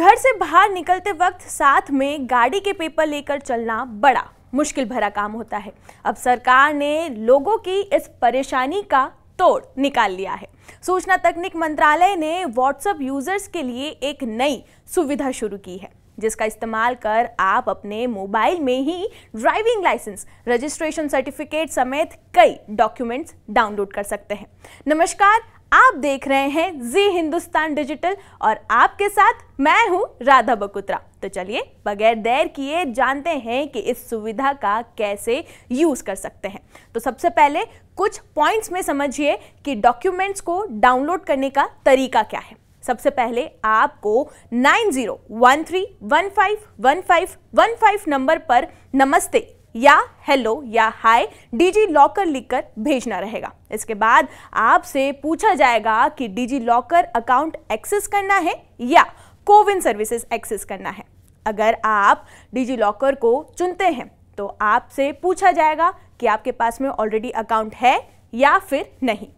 घर से बाहर निकलते वक्त साथ में गाड़ी के पेपर लेकर चलना बड़ा मुश्किल भरा काम होता है अब सरकार ने लोगों की इस परेशानी का तोड़ निकाल लिया है सूचना तकनीक मंत्रालय ने व्हाट्सएप यूजर्स के लिए एक नई सुविधा शुरू की है जिसका इस्तेमाल कर आप अपने मोबाइल में ही ड्राइविंग लाइसेंस रजिस्ट्रेशन सर्टिफिकेट समेत कई डॉक्यूमेंट्स डाउनलोड कर सकते हैं नमस्कार आप देख रहे हैं जी हिंदुस्तान डिजिटल और आपके साथ मैं हूं राधा बकुत्रा तो चलिए बगैर देर किए जानते हैं कि इस सुविधा का कैसे यूज़ कर सकते हैं तो सबसे पहले कुछ पॉइंट्स में समझिए कि डॉक्यूमेंट्स को डाउनलोड करने का तरीका क्या है सबसे पहले आपको 9013151515 नंबर पर नमस्ते या हेलो या हाय डीजी लॉकर लिखकर भेजना रहेगा इसके बाद आपसे पूछा जाएगा कि डीजी लॉकर अकाउंट एक्सेस करना है या कोविन सर्विसेज एक्सेस करना है अगर आप डिजी लॉकर को चुनते हैं तो आपसे पूछा जाएगा कि आपके पास में ऑलरेडी अकाउंट है या फिर नहीं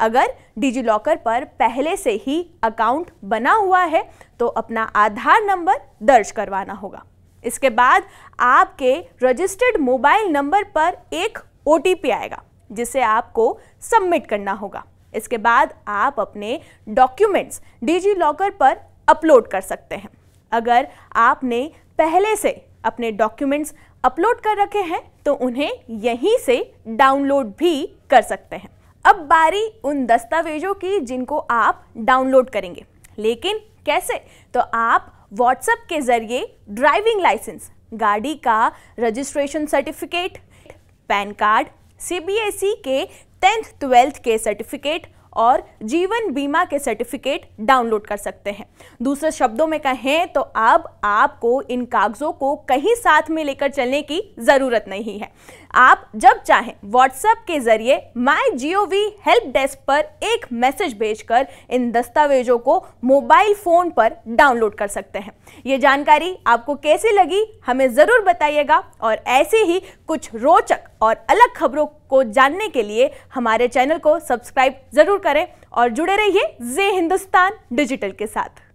अगर डिजी लॉकर पर पहले से ही अकाउंट बना हुआ है तो अपना आधार नंबर दर्ज करवाना होगा इसके बाद आपके रजिस्टर्ड मोबाइल नंबर पर एक ओ आएगा जिसे आपको सबमिट करना होगा इसके बाद आप अपने डॉक्यूमेंट्स डिजी लॉकर पर अपलोड कर सकते हैं अगर आपने पहले से अपने डॉक्यूमेंट्स अपलोड कर रखे हैं तो उन्हें यहीं से डाउनलोड भी कर सकते हैं अब बारी उन दस्तावेजों की जिनको आप डाउनलोड करेंगे लेकिन कैसे तो आप व्हाट्सएप के ज़रिए ड्राइविंग लाइसेंस गाड़ी का रजिस्ट्रेशन सर्टिफिकेट पैन कार्ड सी e के टेंथ ट्वेल्थ के सर्टिफिकेट और जीवन बीमा के सर्टिफिकेट डाउनलोड कर सकते हैं दूसरे शब्दों में कहें तो अब आपको इन कागजों को कहीं साथ में लेकर चलने की ज़रूरत नहीं है आप जब चाहें व्हाट्सएप के जरिए माई जी हेल्प डेस्क पर एक मैसेज भेजकर इन दस्तावेजों को मोबाइल फ़ोन पर डाउनलोड कर सकते हैं ये जानकारी आपको कैसी लगी हमें ज़रूर बताइएगा और ऐसे ही कुछ रोचक और अलग खबरों को जानने के लिए हमारे चैनल को सब्सक्राइब ज़रूर करें और जुड़े रहिए जे हिंदुस्तान डिजिटल के साथ